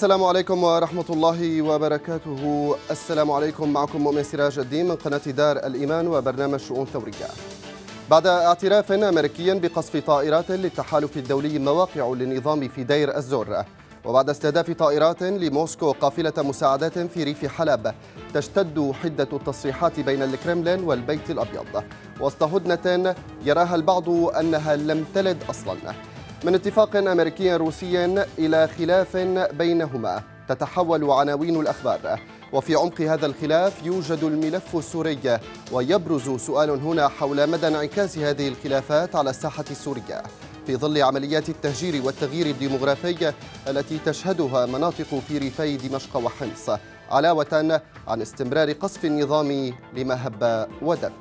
السلام عليكم ورحمة الله وبركاته السلام عليكم معكم مؤمن سراج الدين من قناة دار الإيمان وبرنامج شؤون ثورية بعد اعتراف أمريكي بقصف طائرات للتحالف الدولي مواقع للنظام في دير الزور وبعد استهداف طائرات لموسكو قافلة مساعدات في ريف حلب تشتد حدة التصريحات بين الكرملين والبيت الأبيض وسط هدنة يراها البعض أنها لم تلد أصلاً من اتفاق أمريكي روسي إلى خلاف بينهما تتحول عناوين الأخبار وفي عمق هذا الخلاف يوجد الملف السوري ويبرز سؤال هنا حول مدى انعكاس هذه الخلافات على الساحة السورية في ظل عمليات التهجير والتغيير الديمغرافي التي تشهدها مناطق في ريفي دمشق وحمص علاوة عن استمرار قصف النظام لمهب هب ودب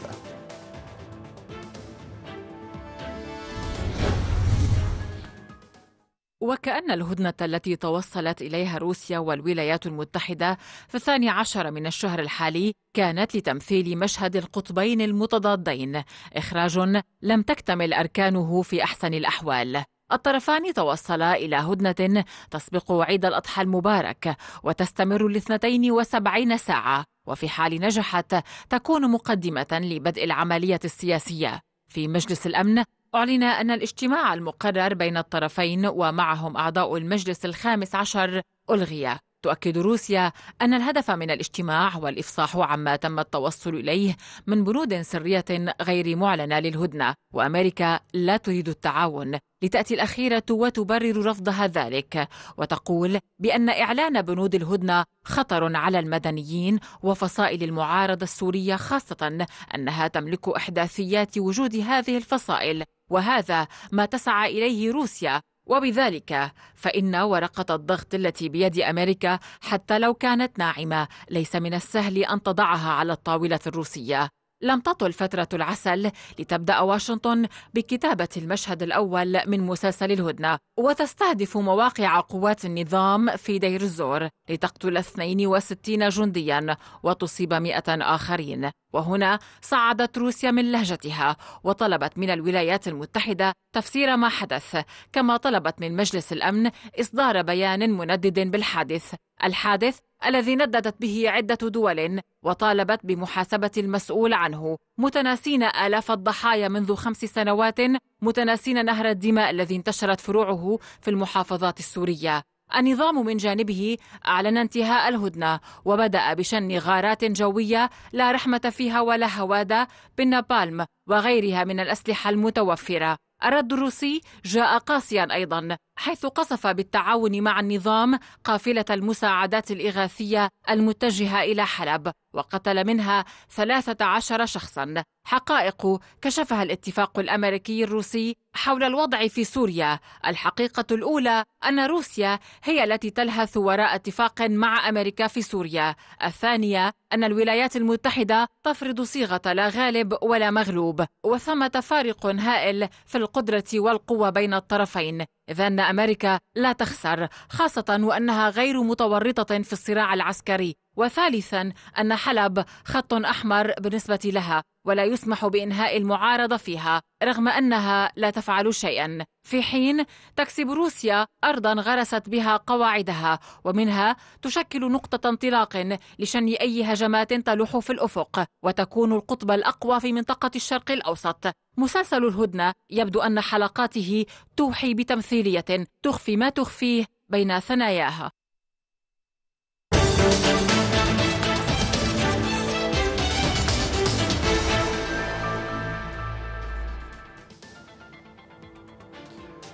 وكأن الهدنة التي توصلت إليها روسيا والولايات المتحدة في الثاني عشر من الشهر الحالي كانت لتمثيل مشهد القطبين المتضادين إخراج لم تكتمل أركانه في أحسن الأحوال الطرفان توصلا إلى هدنة تسبق عيد الأضحى المبارك وتستمر لاثنتين وسبعين ساعة وفي حال نجحت تكون مقدمة لبدء العملية السياسية في مجلس الأمن أعلن أن الاجتماع المقرر بين الطرفين ومعهم أعضاء المجلس الخامس عشر ألغي تؤكد روسيا أن الهدف من الاجتماع هو الإفصاح عما تم التوصل إليه من بنود سرية غير معلنة للهدنة وأمريكا لا تريد التعاون لتأتي الأخيرة وتبرر رفضها ذلك وتقول بأن إعلان بنود الهدنة خطر على المدنيين وفصائل المعارضة السورية خاصة أنها تملك إحداثيات وجود هذه الفصائل وهذا ما تسعى اليه روسيا وبذلك فإن ورقة الضغط التي بيد أمريكا حتى لو كانت ناعمة ليس من السهل أن تضعها على الطاولة الروسية لم تطل فترة العسل لتبدأ واشنطن بكتابة المشهد الأول من مسلسل الهدنة وتستهدف مواقع قوات النظام في دير الزور لتقتل 62 جنديا وتصيب 100 آخرين وهنا صعدت روسيا من لهجتها وطلبت من الولايات المتحدة تفسير ما حدث كما طلبت من مجلس الأمن إصدار بيان مندد بالحادث الحادث الذي نددت به عدة دول وطالبت بمحاسبة المسؤول عنه متناسين آلاف الضحايا منذ خمس سنوات متناسين نهر الدماء الذي انتشرت فروعه في المحافظات السورية النظام من جانبه أعلن انتهاء الهدنة وبدأ بشن غارات جوية لا رحمة فيها ولا هوادة بالنابالم وغيرها من الأسلحة المتوفرة الرد الروسي جاء قاسيا ايضا حيث قصف بالتعاون مع النظام قافله المساعدات الاغاثيه المتجهه الى حلب وقتل منها 13 شخصا حقائق كشفها الاتفاق الامريكي الروسي حول الوضع في سوريا الحقيقه الاولى ان روسيا هي التي تلهث وراء اتفاق مع امريكا في سوريا الثانيه ان الولايات المتحده تفرض صيغه لا غالب ولا مغلوب وثمه فارق هائل في القدرة والقوة بين الطرفين إذ أن أمريكا لا تخسر خاصة وأنها غير متورطة في الصراع العسكري وثالثا أن حلب خط أحمر بالنسبة لها ولا يسمح بإنهاء المعارضة فيها رغم أنها لا تفعل شيئا في حين تكسب روسيا أرضا غرست بها قواعدها ومنها تشكل نقطة انطلاق لشن أي هجمات تلوح في الأفق وتكون القطب الأقوى في منطقة الشرق الأوسط مسلسل الهدنة يبدو أن حلقاته توحي بتمثيلية تخفي ما تخفيه بين ثناياها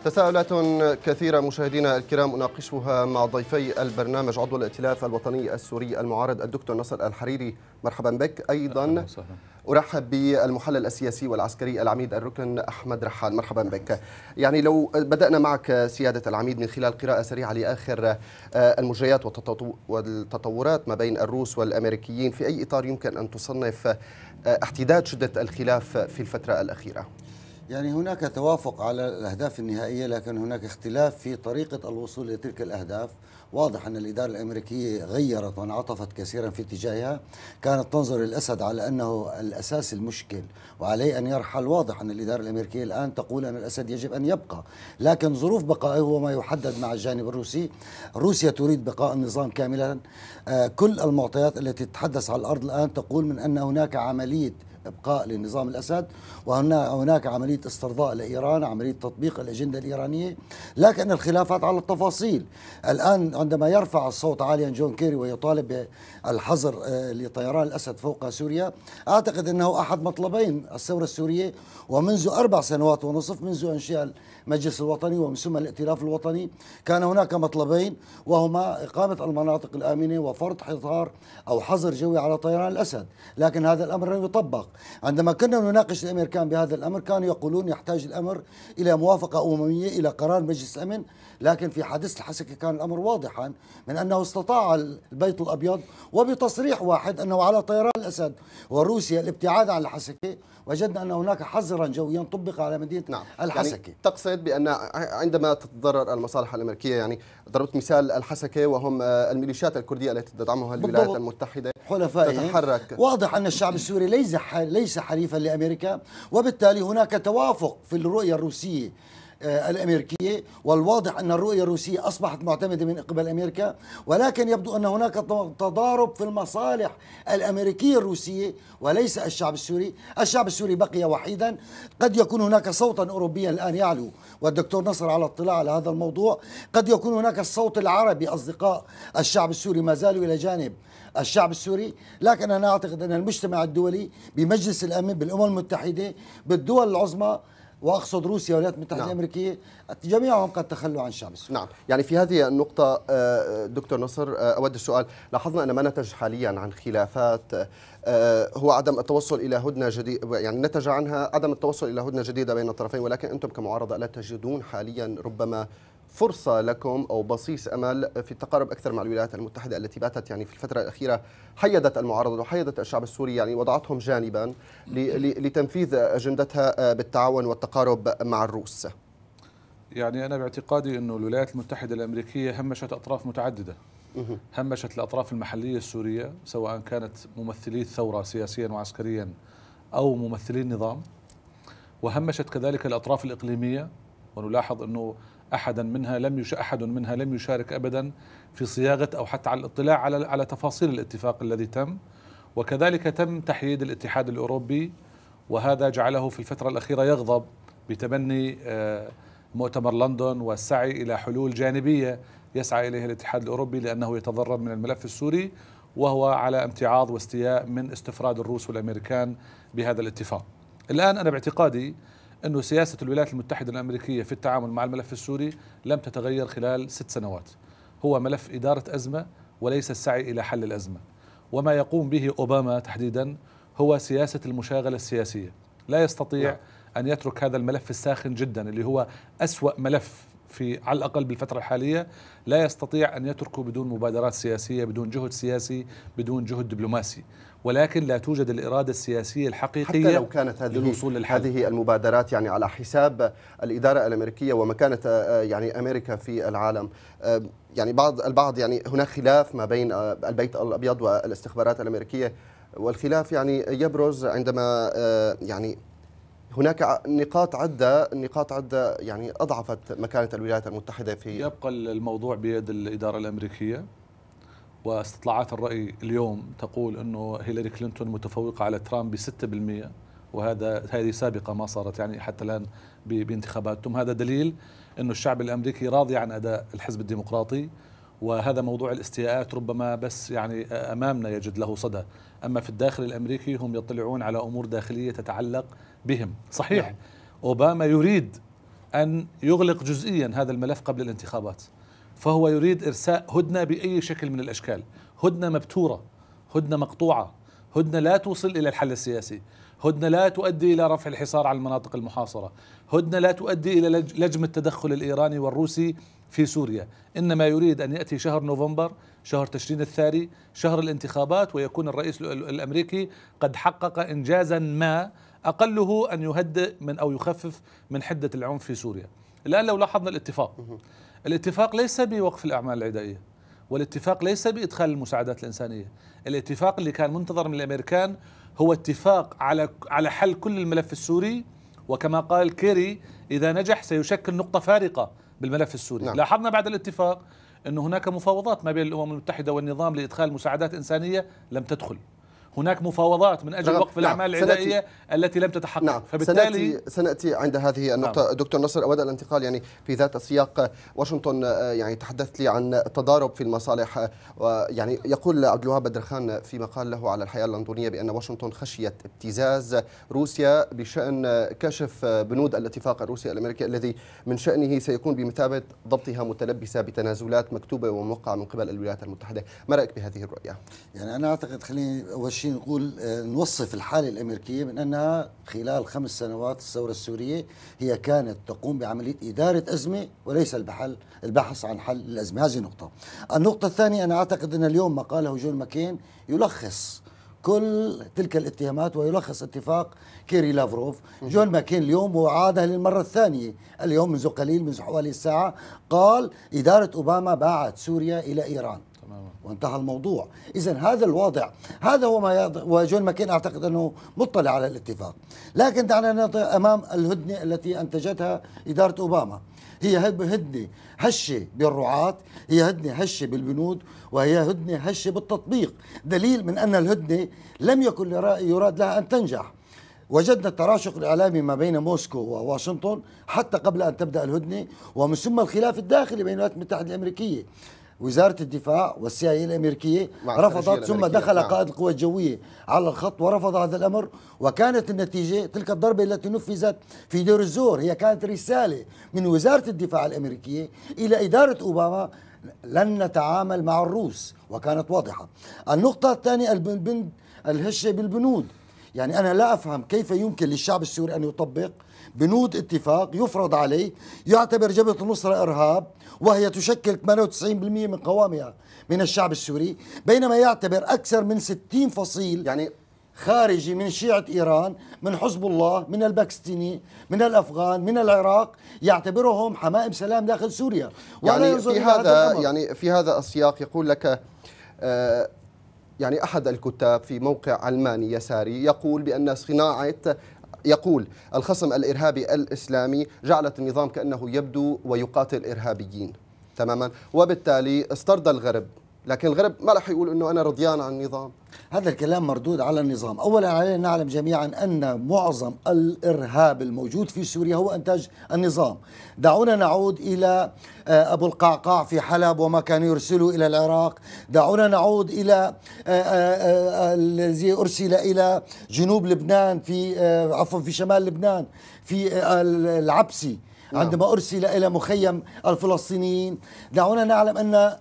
تساؤلات كثيرة مشاهدينا الكرام أناقشها مع ضيفي البرنامج عضو الائتلاف الوطني السوري المعارض الدكتور نصر الحريري مرحبا بك أيضا أرحب بالمحلل السياسي والعسكري العميد الركن أحمد رحال مرحبا بك يعني لو بدأنا معك سيادة العميد من خلال قراءة سريعة لآخر آه، المجريات والتطورات ما بين الروس والأمريكيين في أي إطار يمكن أن تصنف آه، احتداد شدة الخلاف في الفترة الأخيرة يعني هناك توافق على الأهداف النهائية لكن هناك اختلاف في طريقة الوصول لتلك الأهداف واضح أن الإدارة الأمريكية غيرت وانعطفت كثيرا في اتجاهها كانت تنظر الأسد على أنه الأساس المشكل وعليه أن يرحل واضح أن الإدارة الأمريكية الآن تقول أن الأسد يجب أن يبقى لكن ظروف بقائه هو ما يحدد مع الجانب الروسي روسيا تريد بقاء النظام كاملا آه، كل المعطيات التي تتحدث على الأرض الآن تقول من أن هناك عملية إبقاء لنظام الأسد وهناك عملية استرضاء لإيران عملية تطبيق الأجندة الإيرانية لكن الخلافات على التفاصيل الآن عندما يرفع الصوت عاليا جون كيري ويطالب الحظر آه، لطيران الأسد فوق سوريا أعتقد أنه أحد مطلبين الثورة السورية ومنذ أربع سنوات ونصف منذ إنشاء المجلس الوطني ومن ثم الائتلاف الوطني كان هناك مطلبين وهما إقامة المناطق الآمنة وفرض حصار أو حظر جوي على طيران الأسد لكن هذا الأمر لم يطبق عندما كنا نناقش الأمريكان بهذا الأمر كانوا يقولون يحتاج الأمر إلى موافقة أممية إلى قرار مجلس الأمن لكن في حادثة الحسكة كان الأمر واضحا من أنه استطاع البيت الأبيض وبتصريح واحد أنه على طيران الأسد وروسيا الابتعاد عن الحسكة وجدنا أن هناك حظرا جويا طبق على مدينة نعم. يعني الحسكة يعني تقصد بأن عندما تتضرر المصالح الأمريكية يعني ضربت مثال الحسكة وهم الميليشيات الكردية التي تدعمها الولايات بالضبط. المتحدة حلفائهم تتحرك واضح أن الشعب السوري ليس ليس حليفا لأمريكا وبالتالي هناك توافق في الرؤية الروسية آه، الامريكيه والواضح ان الرؤيه الروسيه اصبحت معتمده من قبل امريكا ولكن يبدو ان هناك تضارب في المصالح الامريكيه الروسيه وليس الشعب السوري، الشعب السوري بقي وحيدا، قد يكون هناك صوتا اوروبيا الان يعلو والدكتور نصر على اطلاع على هذا الموضوع، قد يكون هناك الصوت العربي اصدقاء الشعب السوري ما زالوا الى جانب الشعب السوري لكن أنا أعتقد أن المجتمع الدولي بمجلس الأمن بالأمم المتحدة بالدول العظمى واقصد روسيا والولايات المتحده نعم. الامريكيه جميعهم قد تخلوا عن شمس نعم يعني في هذه النقطه آه، دكتور نصر آه، اود السؤال لاحظنا ان ما نتج حاليا عن خلافات آه، هو عدم التوصل الى هدنه جديده يعني نتج عنها عدم التوصل الى هدنه جديده بين الطرفين ولكن انتم كمعارضه لا تجدون حاليا ربما فرصة لكم أو بصيص أمل في التقارب أكثر مع الولايات المتحدة التي باتت يعني في الفترة الأخيرة حيدت المعارضة وحيدت الشعب السوري يعني وضعتهم جانبا لتنفيذ أجندتها بالتعاون والتقارب مع الروس يعني أنا باعتقادي انه الولايات المتحدة الأمريكية همشت أطراف متعددة همشت الأطراف المحلية السورية سواء كانت ممثلي الثورة سياسيا وعسكريا أو ممثلي النظام وهمشت كذلك الأطراف الإقليمية ونلاحظ أنه احدا منها لم يش احد منها لم يشارك ابدا في صياغه او حتى على الاطلاع على على تفاصيل الاتفاق الذي تم وكذلك تم تحييد الاتحاد الاوروبي وهذا جعله في الفتره الاخيره يغضب بتبني آه، مؤتمر لندن والسعي الى حلول جانبيه يسعى اليها الاتحاد الاوروبي لانه يتضرر من الملف السوري وهو على امتعاض واستياء من استفراد الروس والامريكان بهذا الاتفاق. الان انا باعتقادي أنه سياسة الولايات المتحدة الأمريكية في التعامل مع الملف السوري لم تتغير خلال ست سنوات هو ملف إدارة أزمة وليس السعي إلى حل الأزمة وما يقوم به أوباما تحديدا هو سياسة المشاغلة السياسية لا يستطيع لا. نعم. أن يترك هذا الملف الساخن جدا اللي هو أسوأ ملف في على الاقل بالفتره الحاليه لا يستطيع ان يتركه بدون مبادرات سياسيه بدون جهد سياسي بدون جهد دبلوماسي ولكن لا توجد الاراده السياسيه الحقيقيه حتى لو كانت هذه للوصول للحل. هذه المبادرات يعني على حساب الاداره الامريكيه ومكانه آه، يعني امريكا في العالم آه، يعني بعض البعض يعني هناك خلاف ما بين آه، البيت الابيض والاستخبارات الامريكيه والخلاف يعني يبرز عندما يعني هناك نقاط عدة نقاط عدة يعني أضعفت مكانة الولايات المتحدة في يبقى الموضوع بيد الإدارة الأمريكية واستطلاعات الرأي اليوم تقول أنه هيلاري كلينتون متفوقة على ترامب ب 6% وهذا هذه سابقة ما صارت يعني حتى الآن بانتخاباتهم هذا دليل أنه الشعب الأمريكي راضي عن أداء الحزب الديمقراطي وهذا موضوع الاستياءات ربما بس يعني امامنا يجد له صدى، اما في الداخل الامريكي هم يطلعون على امور داخليه تتعلق بهم صحيح يعني. أوباما يريد أن يغلق جزئيا هذا الملف قبل الانتخابات فهو يريد إرساء هدنة بأي شكل من الأشكال هدنة مبتورة هدنة مقطوعة هدنة لا توصل إلى الحل السياسي هدنة لا تؤدي إلى رفع الحصار على المناطق المحاصرة هدنة لا تؤدي إلى لجم التدخل الإيراني والروسي في سوريا إنما يريد أن يأتي شهر نوفمبر شهر تشرين الثاني شهر الانتخابات ويكون الرئيس الأمريكي قد حقق إنجازا ما أقله أن يهدئ من أو يخفف من حدة العنف في سوريا الآن لو لاحظنا الاتفاق الاتفاق ليس بوقف الأعمال العدائية والاتفاق ليس بإدخال المساعدات الإنسانية الاتفاق اللي كان منتظر من الأمريكان هو اتفاق على على حل كل الملف السوري وكما قال كيري إذا نجح سيشكل نقطة فارقة بالملف السوري نعم. لاحظنا بعد الاتفاق أن هناك مفاوضات ما بين الأمم المتحدة والنظام لإدخال مساعدات إنسانية لم تدخل هناك مفاوضات من أجل نعم. وقف نعم. الأعمال نعم. العدائية سنأتي التي لم تتحقق نعم. فبالتالي سنأتي, سنأتي عند هذه النقطة نعم. دكتور نصر أود الانتقال يعني في ذات السياق واشنطن آه، يعني تحدثت لي عن تضارب في المصالح آه، ويعني يقول عبد الوهاب بدرخان في مقال له على الحياة اللندنية بأن واشنطن خشيت ابتزاز روسيا بشأن آه، كشف بنود الاتفاق الروسي الأمريكي الذي من شأنه سيكون بمثابة ضبطها متلبسة بتنازلات مكتوبة وموقعة من قبل الولايات المتحدة ما رأيك بهذه الرؤية؟ يعني أنا أعتقد خليني أول شيء نقول آه، نوصف الحالة الأمريكية من أنها خلال خمس سنوات الثورة السورية هي كانت تقوم بعملية إدارة أزمة وليس البحل البحث عن حل الأزمة هذه نقطة النقطة الثانية أنا أعتقد أن اليوم ما قاله جون ماكين يلخص كل تلك الاتهامات ويلخص اتفاق كيري لافروف جون ماكين اليوم وعاد للمرة الثانية اليوم منذ قليل منذ حوالي ساعة قال إدارة أوباما باعت سوريا إلى إيران وانتهى الموضوع إذا هذا الواضع هذا هو ما وجون ماكين أعتقد أنه مطلع على الاتفاق لكن دعنا أمام الهدنة التي أنتجتها إدارة أوباما هي هدنة هشة بالرعاة هي هدنة هشة بالبنود وهي هدنة هشة بالتطبيق دليل من أن الهدنة لم يكن يراد لها أن تنجح وجدنا التراشق الإعلامي ما بين موسكو وواشنطن حتى قبل أن تبدأ الهدنة ومن ثم الخلاف الداخلي بين الولايات المتحدة الأمريكية وزارة الدفاع والسي اي الأمريكية رفضت ثم دخل نعم. قائد القوى الجوية على الخط ورفض هذا الأمر وكانت النتيجة تلك الضربة التي نفذت في دير الزور هي كانت رسالة من وزارة الدفاع الأمريكية إلى إدارة أوباما لن نتعامل مع الروس وكانت واضحة النقطة الثانية البند الهشة بالبنود يعني أنا لا أفهم كيف يمكن للشعب السوري أن يطبق بنود اتفاق يفرض عليه يعتبر جبهة النصرة إرهاب وهي تشكل 98% من قوامها من الشعب السوري بينما يعتبر أكثر من 60 فصيل يعني خارجي من شيعة إيران من حزب الله من الباكستيني من الأفغان من العراق يعتبرهم حمائم سلام داخل سوريا يعني في هذا, هذا يعني في هذا السياق يقول لك آه يعني أحد الكتاب في موقع علماني يساري يقول بأن صناعة يقول الخصم الإرهابي الإسلامي جعلت النظام كأنه يبدو ويقاتل إرهابيين تماما وبالتالي استرضى الغرب لكن الغرب ما راح يقول انه انا رضيان عن النظام هذا الكلام مردود على النظام اولا علينا نعلم جميعا ان معظم الارهاب الموجود في سوريا هو انتاج النظام دعونا نعود الى آه، ابو القعقاع في حلب وما كان يرسله الى العراق دعونا نعود الى آه، آه، الذي ارسل الى جنوب لبنان في عفوا في شمال لبنان في العبسي نعم. عندما أرسل إلى مخيم الفلسطينيين دعونا نعلم أن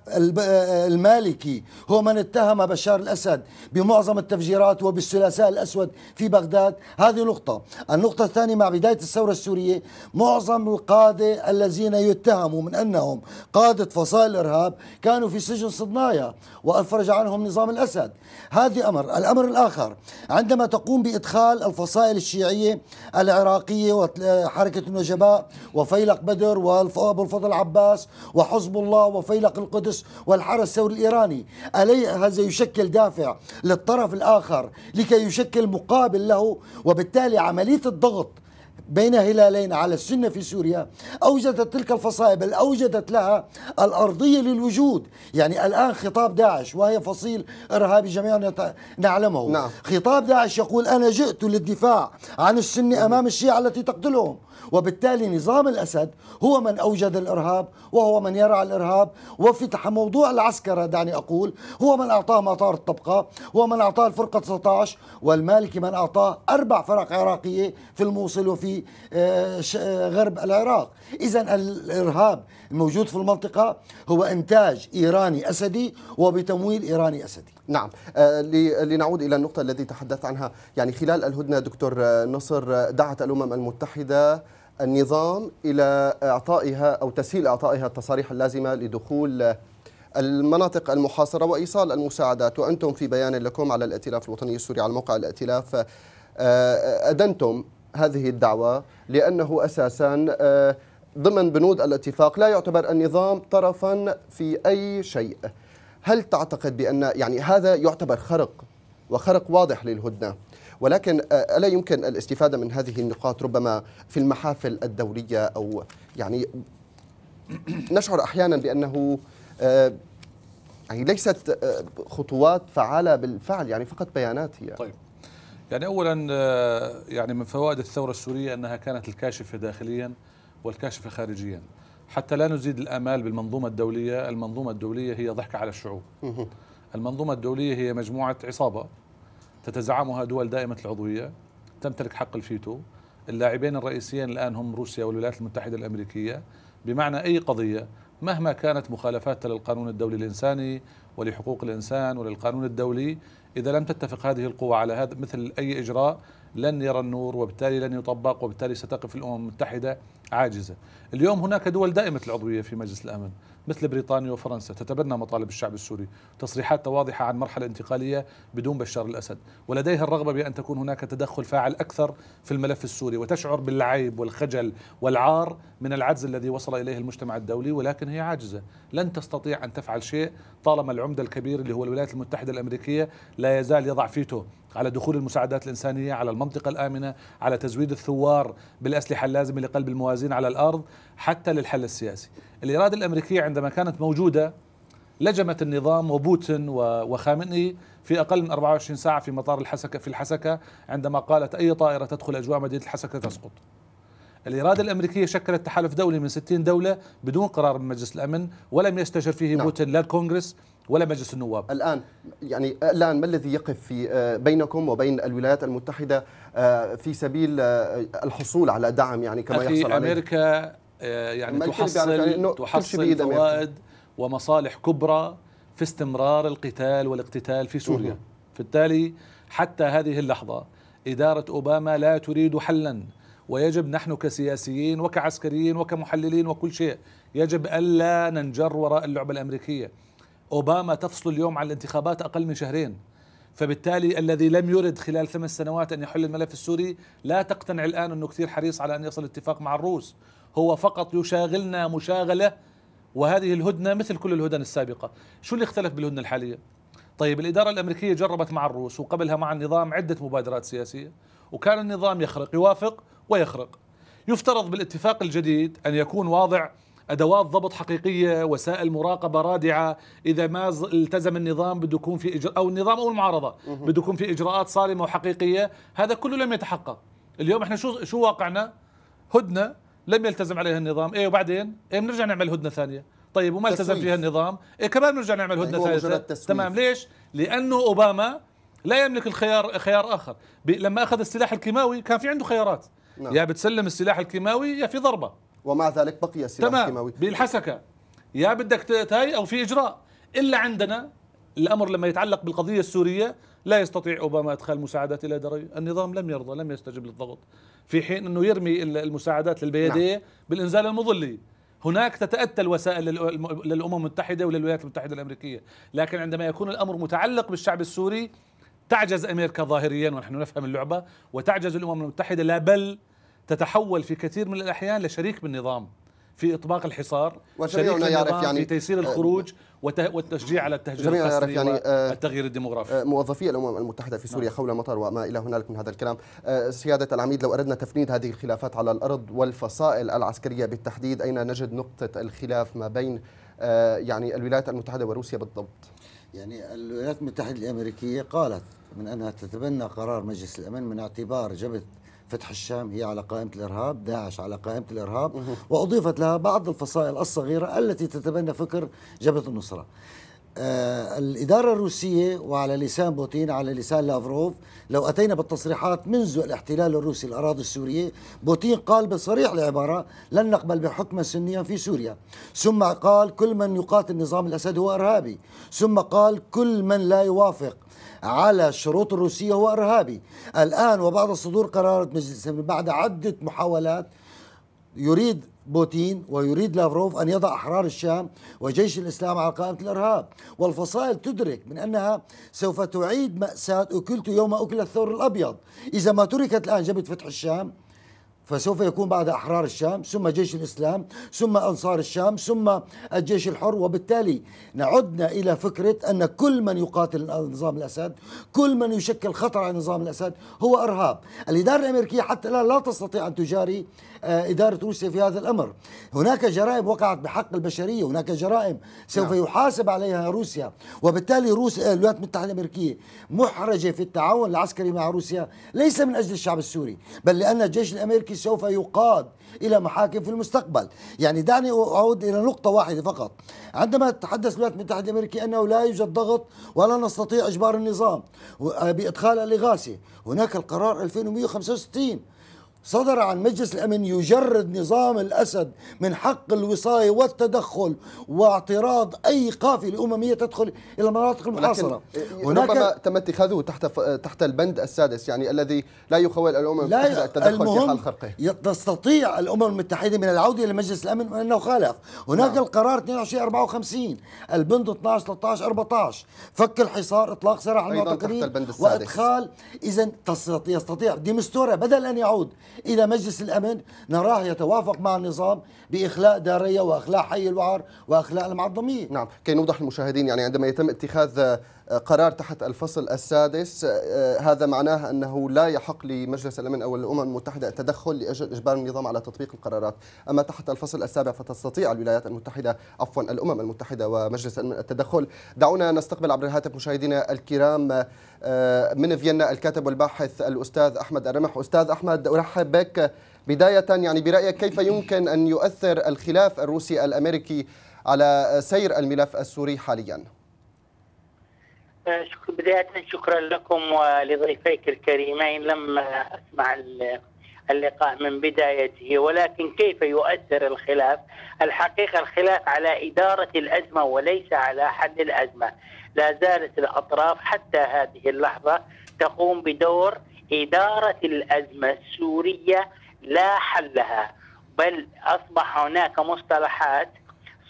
المالكي هو من اتهم بشار الأسد بمعظم التفجيرات وبالثلاثاء الأسود في بغداد هذه نقطة النقطة الثانية مع بداية الثورة السورية معظم القادة الذين يتهموا من أنهم قادة فصائل الإرهاب كانوا في سجن صدنايا وأفرج عنهم نظام الأسد هذه أمر الأمر الآخر عندما تقوم بإدخال الفصائل الشيعية العراقية وحركة النجباء وفيلق بدر وابو الفضل عباس وحزب الله وفيلق القدس والحرس الثوري الايراني الي هذا يشكل دافع للطرف الاخر لكي يشكل مقابل له وبالتالي عمليه الضغط بين هلالين على السنه في سوريا اوجدت تلك الفصائل بل اوجدت لها الارضيه للوجود، يعني الان خطاب داعش وهي فصيل ارهابي جميعا نعلمه نعم. خطاب داعش يقول انا جئت للدفاع عن السنه امام الشيعه التي تقتلهم، وبالتالي نظام الاسد هو من اوجد الارهاب وهو من يرعى الارهاب وفتح موضوع العسكره دعني اقول هو من اعطاه مطار الطبقه هو من اعطاه الفرقه 19 والمالكي من اعطاه اربع فرق عراقيه في الموصل وفي آه، غرب العراق إذا الإرهاب الموجود في المنطقة هو إنتاج إيراني أسدي وبتمويل إيراني أسدي نعم آه، لنعود إلى النقطة التي تحدثت عنها يعني خلال الهدنة دكتور نصر دعت الأمم المتحدة النظام إلى إعطائها أو تسهيل إعطائها التصاريح اللازمة لدخول المناطق المحاصرة وإيصال المساعدات وأنتم في بيان لكم على الائتلاف الوطني السوري على موقع الائتلاف آه، أدنتم هذه الدعوة لأنه أساسا آه، ضمن بنود الاتفاق لا يعتبر النظام طرفا في أي شيء هل تعتقد بأن يعني هذا يعتبر خرق وخرق واضح للهدنة ولكن آه، ألا يمكن الاستفادة من هذه النقاط ربما في المحافل الدولية أو يعني نشعر أحيانا بأنه آه، يعني ليست خطوات فعالة بالفعل يعني فقط بيانات هي طيب يعني اولا آه، يعني من فوائد الثوره السوريه انها كانت الكاشفه داخليا والكاشفه خارجيا حتى لا نزيد الامال بالمنظومه الدوليه، المنظومه الدوليه هي ضحكه على الشعوب. المنظومه الدوليه هي مجموعه عصابه تتزعمها دول دائمه العضويه تمتلك حق الفيتو، اللاعبين الرئيسيين الان هم روسيا والولايات المتحده الامريكيه، بمعنى اي قضيه مهما كانت مخالفاتها للقانون الدولي الانساني ولحقوق الانسان وللقانون الدولي إذا لم تتفق هذه القوى على هذا مثل أي إجراء لن يرى النور وبالتالي لن يطبق وبالتالي ستقف الامم المتحده عاجزه. اليوم هناك دول دائمه العضويه في مجلس الامن مثل بريطانيا وفرنسا تتبنى مطالب الشعب السوري، تصريحات واضحه عن مرحله انتقاليه بدون بشار الاسد، ولديها الرغبه بان تكون هناك تدخل فاعل اكثر في الملف السوري وتشعر بالعيب والخجل والعار من العجز الذي وصل اليه المجتمع الدولي ولكن هي عاجزه، لن تستطيع ان تفعل شيء طالما العمده الكبير اللي هو الولايات المتحده الامريكيه لا يزال يضع فيتو على دخول المساعدات الإنسانية على المنطقة الآمنة على تزويد الثوار بالأسلحة اللازمة لقلب الموازين على الأرض حتى للحل السياسي الإرادة الأمريكية عندما كانت موجودة لجمت النظام وبوتن وخامنئي في اقل من 24 ساعه في مطار الحسكه في الحسكه عندما قالت اي طائره تدخل اجواء مدينه الحسكه تسقط. الاراده الامريكيه شكلت تحالف دولي من 60 دوله بدون قرار من مجلس الامن ولم يستشر فيه بوتن نعم. بوتين لا الكونغرس ولا مجلس النواب الآن يعني الآن ما الذي يقف في آه، بينكم وبين الولايات المتحدة آه، في سبيل آه، الحصول على دعم يعني كما أخي يحصل عليه أمريكا يعني تحصل يعني تحصل يعني. فوائد ومصالح كبرى في استمرار القتال والاقتتال في سوريا بالتالي حتى هذه اللحظة إدارة أوباما لا تريد حلا ويجب نحن كسياسيين وكعسكريين وكمحللين وكل شيء يجب ألا ننجر وراء اللعبة الأمريكية أوباما تفصل اليوم عن الانتخابات أقل من شهرين فبالتالي الذي لم يرد خلال ثمان سنوات أن يحل الملف السوري لا تقتنع الآن أنه كثير حريص على أن يصل اتفاق مع الروس هو فقط يشاغلنا مشاغلة وهذه الهدنة مثل كل الهدن السابقة شو اللي اختلف بالهدنة الحالية؟ طيب الإدارة الأمريكية جربت مع الروس وقبلها مع النظام عدة مبادرات سياسية وكان النظام يخرق يوافق ويخرق يفترض بالاتفاق الجديد أن يكون واضع ادوات ضبط حقيقيه وسائل مراقبه رادعه اذا ما التزم النظام بده يكون في إجراء او النظام او المعارضه بده يكون في اجراءات صارمه وحقيقيه هذا كله لم يتحقق اليوم احنا شو شو واقعنا هدنه لم يلتزم عليها النظام ايه وبعدين ايه بنرجع نعمل هدنه ثانيه طيب وما التزم فيها النظام إيه كمان بنرجع نعمل هدنه ثانيه ثالثه تمام ليش لانه اوباما لا يملك الخيار خيار اخر لما اخذ السلاح الكيماوي كان في عنده خيارات نعم. يا بتسلم السلاح الكيماوي يا في ضربه ومع ذلك بقي سلاح تمام كيماوي بالحسكه يا بدك تاي او في اجراء الا عندنا الامر لما يتعلق بالقضيه السوريه لا يستطيع اوباما ادخال مساعدات الى درجه النظام لم يرضى لم يستجب للضغط في حين انه يرمي المساعدات للبياديه نعم. بالانزال المظلي هناك تتاتى الوسائل للامم المتحده وللولايات المتحده الامريكيه لكن عندما يكون الامر متعلق بالشعب السوري تعجز امريكا ظاهريا ونحن نفهم اللعبه وتعجز الامم المتحده لا بل تتحول في كثير من الأحيان لشريك بالنظام في اطباق الحصار جميعنا يعرف يعني في تيسير آه، الخروج والتشجيع على التهجير جميعنا يعرف يعني آه، التغيير الديموغرافي آه، موظفي الامم المتحده في سوريا نعم. حول مطر وما الى هنالك من هذا الكلام سياده العميد لو اردنا تفنيد هذه الخلافات على الارض والفصائل العسكريه بالتحديد اين نجد نقطه الخلاف ما بين يعني الولايات المتحده وروسيا بالضبط يعني الولايات المتحده الامريكيه قالت من انها تتبنى قرار مجلس الامن من اعتبار جبهه فتح الشام هي على قائمة الإرهاب داعش على قائمة الإرهاب وأضيفت لها بعض الفصائل الصغيرة التي تتبنى فكر جبهة النصرة آه الإدارة الروسية وعلى لسان بوتين على لسان لافروف لو أتينا بالتصريحات منذ الاحتلال الروسي الأراضي السورية بوتين قال بصريح العبارة لن نقبل بحكم سنيا في سوريا ثم قال كل من يقاتل نظام الأسد هو إرهابي ثم قال كل من لا يوافق على الشروط الروسية هو إرهابي الآن وبعد صدور قرارة مجلس بعد عدة محاولات يريد بوتين ويريد لافروف أن يضع أحرار الشام وجيش الإسلام على قائمة الإرهاب والفصائل تدرك من أنها سوف تعيد مأساة أكلت يوم أكل الثور الأبيض إذا ما تركت الآن جبهة فتح الشام فسوف يكون بعد أحرار الشام ثم جيش الإسلام ثم أنصار الشام ثم الجيش الحر وبالتالي نعدنا إلى فكرة أن كل من يقاتل نظام الأسد كل من يشكل خطر على نظام الأسد هو إرهاب الإدارة الأمريكية حتى الآن لا تستطيع أن تجاري آه، إدارة روسيا في هذا الأمر هناك جرائم وقعت بحق البشرية هناك جرائم سوف نعم. يحاسب عليها روسيا وبالتالي روس آه، الولايات المتحدة الأمريكية محرجة في التعاون العسكري مع روسيا ليس من أجل الشعب السوري بل لأن الجيش الأمريكي الملكي سوف يقاد إلى محاكم في المستقبل يعني دعني أعود إلى نقطة واحدة فقط عندما تحدث الولايات المتحدة الأمريكية أنه لا يوجد ضغط ولا نستطيع إجبار النظام بإدخال الإغاثة هناك القرار 2165 صدر عن مجلس الامن يجرد نظام الاسد من حق الوصايه والتدخل واعتراض اي قافله امميه تدخل الى المناطق المحاصره ربما تم اتخاذه تحت تحت البند السادس يعني الذي لا يخول الامم المتحده المتحده التدخل في حال خرقه تستطيع الامم المتحده من العوده الى مجلس الامن وانه خالف هناك نعم. القرار 22 54 البند 12 13 14 فك الحصار اطلاق سراح المعتقلين وادخال اذا يستطيع ديمستورا بدل ان يعود إلى مجلس الأمن نراه يتوافق مع النظام بإخلاء دارية وإخلاء حي الوعر وإخلاء المعظمية نعم كي نوضح للمشاهدين يعني عندما يتم اتخاذ قرار تحت الفصل السادس آه، آه، هذا معناه أنه لا يحق لمجلس الأمن أو الأمم المتحدة التدخل لأجل إجبار النظام على تطبيق القرارات أما تحت الفصل السابع فتستطيع الولايات المتحدة عفوا الأمم المتحدة ومجلس الأمن التدخل دعونا نستقبل عبر الهاتف مشاهدينا الكرام آه، من فيينا الكاتب والباحث الأستاذ أحمد الرمح أستاذ أحمد أرحب بك بداية يعني برأيك كيف يمكن أن يؤثر الخلاف الروسي الأمريكي على سير الملف السوري حالياً؟ بداية شكرا لكم ولضيفيك الكريمين لم أسمع اللقاء من بدايته ولكن كيف يؤثر الخلاف الحقيقة الخلاف على إدارة الأزمة وليس على حل الأزمة لا زالت الأطراف حتى هذه اللحظة تقوم بدور إدارة الأزمة السورية لا حلها بل أصبح هناك مصطلحات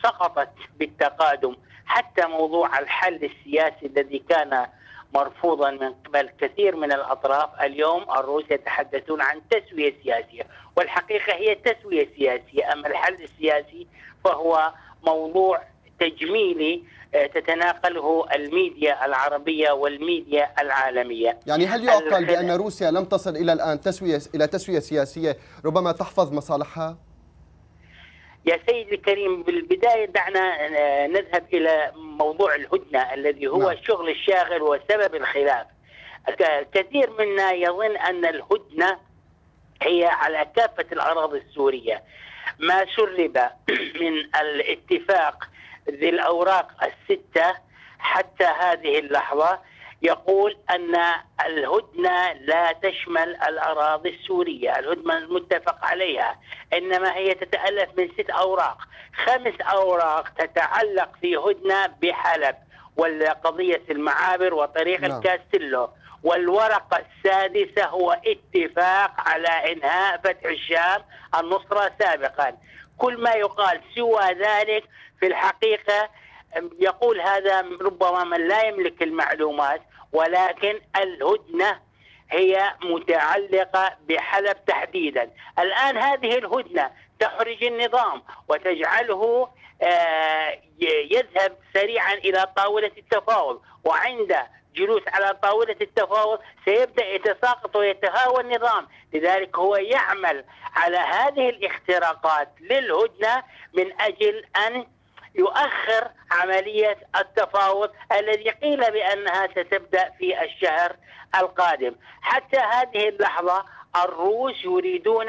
سقطت بالتقادم حتى موضوع الحل السياسي الذي كان مرفوضا من قبل كثير من الاطراف اليوم الروس يتحدثون عن تسويه سياسيه والحقيقه هي تسويه سياسيه اما الحل السياسي فهو موضوع تجميلي آه، تتناقله الميديا العربيه والميديا العالميه. يعني هل يعقل بان روسيا لم تصل الى الان تسويه الى تسويه سياسيه ربما تحفظ مصالحها؟ يا سيدي الكريم بالبداية دعنا آه، نذهب إلى موضوع الهدنة الذي هو نعم. الشغل الشاغل وسبب الخلاف كثير منا يظن أن الهدنة هي على كافة الأراضي السورية ما سرب من الاتفاق ذي الأوراق الستة حتى هذه اللحظة يقول أن الهدنة لا تشمل الأراضي السورية الهدنة المتفق عليها إنما هي تتألف من ست أوراق خمس أوراق تتعلق في هدنة بحلب وقضية المعابر وطريق لا. نعم. الكاستيلو والورقة السادسة هو اتفاق على إنهاء فتح الشام النصرة سابقا كل ما يقال سوى ذلك في الحقيقة يقول هذا ربما من لا يملك المعلومات ولكن الهدنه هي متعلقه بحلب تحديدا، الان هذه الهدنه تحرج النظام وتجعله آه، يذهب سريعا الى طاوله التفاوض وعند جلوس على طاولة التفاوض سيبدأ يتساقط ويتهاوى النظام لذلك هو يعمل على هذه الاختراقات للهدنة من أجل أن يؤخر عملية التفاوض الذي قيل بأنها ستبدأ في الشهر القادم حتى هذه اللحظة الروس يريدون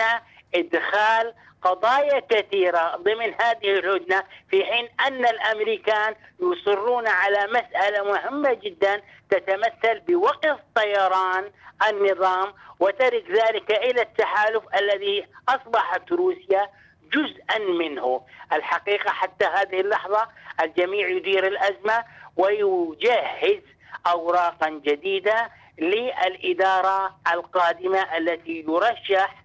إدخال قضايا كثيرة ضمن هذه الهدنة في حين أن الأمريكان يصرون على مسألة مهمة جدا تتمثل بوقف طيران النظام وترك ذلك إلى التحالف الذي أصبحت روسيا جزءا منه الحقيقة حتى هذه اللحظة الجميع يدير الأزمة ويجهز أوراقا جديدة للإدارة القادمة التي يرشح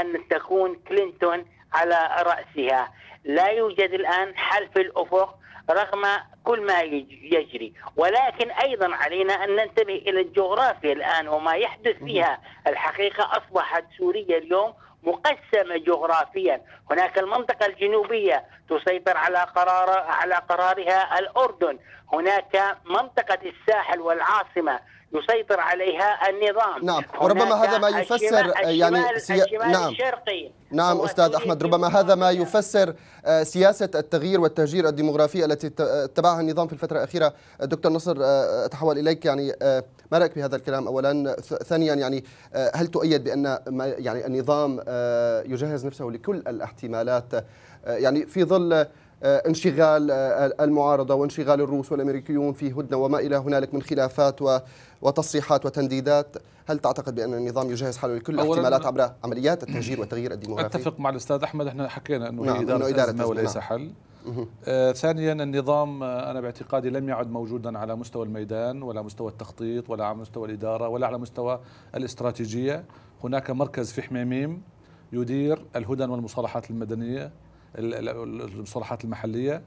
أن تكون كلينتون على رأسها لا يوجد الآن حل في الأفق رغم كل ما يجري ولكن أيضا علينا أن ننتبه إلى الجغرافيا الآن وما يحدث فيها الحقيقة أصبحت سوريا اليوم مقسمه جغرافيا، هناك المنطقه الجنوبيه تسيطر على قرار على قرارها الاردن، هناك منطقه الساحل والعاصمه يسيطر عليها النظام نعم وربما هذا ما يفسر الشمال يعني سي... الشمال نعم الشرقي نعم استاذ احمد ربما هذا ما يفسر آه، سياسه التغيير والتهجير الديمغرافي التي آه، اتبعها النظام في الفتره الاخيره آه، دكتور نصر اتحول اليك يعني ما رايك بهذا الكلام اولا ثانيا يعني هل تؤيد بان يعني النظام يجهز نفسه لكل الاحتمالات يعني في ظل آه، انشغال آه، المعارضة وانشغال الروس والأمريكيون في هدنة وما إلى هنالك من خلافات وتصريحات وتنديدات هل تعتقد بأن النظام يجهز حاله لكل الاحتمالات عبر عمليات التهجير والتغيير الديموغرافي؟ أتفق مع الأستاذ أحمد احنا حكينا أنه نعم هي إدارة, إدارة أزمة وليس نعم. حل آه ثانيا النظام آه، أنا باعتقادي لم يعد موجودا على مستوى الميدان ولا مستوى التخطيط ولا على مستوى الإدارة ولا على مستوى الاستراتيجية هناك مركز في حميميم يدير الهدن والمصالحات المدنية المصالحات المحلية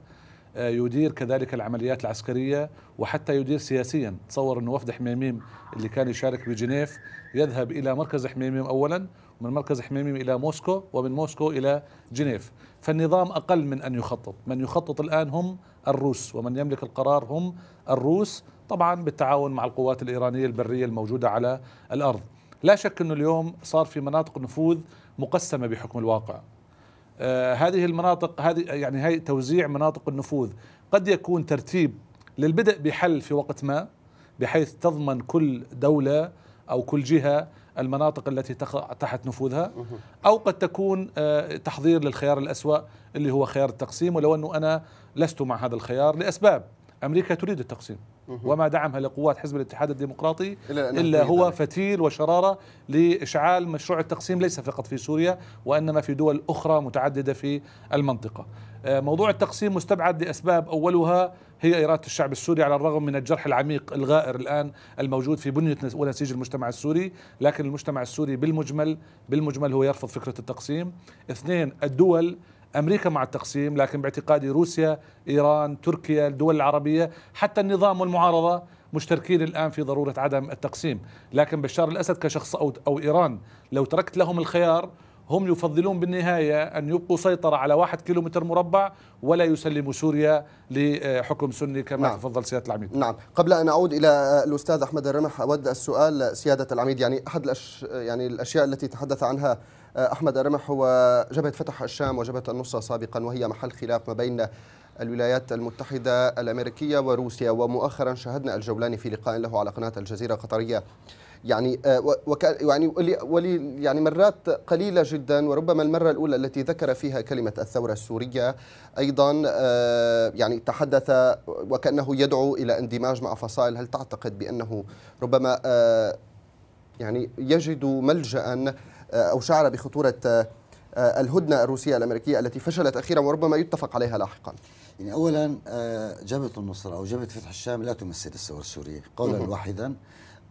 آه، يدير كذلك العمليات العسكرية وحتى يدير سياسيا تصور أن وفد حميميم اللي كان يشارك بجنيف يذهب إلى مركز حميميم أولا ومن مركز حميميم إلى موسكو ومن موسكو إلى جنيف فالنظام أقل من أن يخطط من يخطط الآن هم الروس ومن يملك القرار هم الروس طبعا بالتعاون مع القوات الإيرانية البرية الموجودة على الأرض لا شك أنه اليوم صار في مناطق نفوذ مقسمة بحكم الواقع آه، هذه المناطق هذه يعني هي توزيع مناطق النفوذ قد يكون ترتيب للبدء بحل في وقت ما بحيث تضمن كل دولة أو كل جهة المناطق التي تحت نفوذها أو قد تكون آه، تحضير للخيار الأسوأ اللي هو خيار التقسيم ولو أنه أنا لست مع هذا الخيار لأسباب أمريكا تريد التقسيم وما دعمها لقوات حزب الاتحاد الديمقراطي إلا هو فتيل وشرارة لإشعال مشروع التقسيم ليس فقط في سوريا وإنما في دول أخرى متعددة في المنطقة آه، موضوع التقسيم مستبعد لأسباب أولها هي إرادة الشعب السوري على الرغم من الجرح العميق الغائر الآن الموجود في بنية ونسيج المجتمع السوري لكن المجتمع السوري بالمجمل بالمجمل هو يرفض فكرة التقسيم اثنين الدول امريكا مع التقسيم لكن باعتقادي روسيا ايران تركيا الدول العربيه حتى النظام والمعارضه مشتركين الان في ضروره عدم التقسيم لكن بشار الاسد كشخص او او ايران لو تركت لهم الخيار هم يفضلون بالنهاية أن يبقوا سيطرة على واحد كيلومتر مربع ولا يسلموا سوريا لحكم سني كما نعم. تفضل سيادة العميد نعم قبل أن أعود إلى الأستاذ أحمد الرمح أود السؤال سيادة العميد يعني أحد الأش... يعني الأشياء التي تحدث عنها آه، أحمد الرمح هو جبهة فتح الشام وجبهة النصرة سابقا وهي محل خلاف ما بين الولايات المتحدة الأمريكية وروسيا ومؤخرا شاهدنا الجولاني في لقاء له على قناة الجزيرة القطرية يعني آه، يعني ولي يعني مرات قليله جدا وربما المره الاولى التي ذكر فيها كلمه الثوره السوريه ايضا آه، يعني تحدث وكانه يدعو الى اندماج مع فصائل هل تعتقد بانه ربما يعني يجد ملجا آه، أو شعر بخطورة آه، آه، الهدنة الروسية الأمريكية التي فشلت أخيرا وربما يتفق عليها لاحقا يعني أولا جبهة النصرة أو جبهة فتح الشام لا تمثل الثورة السورية قولا واحدا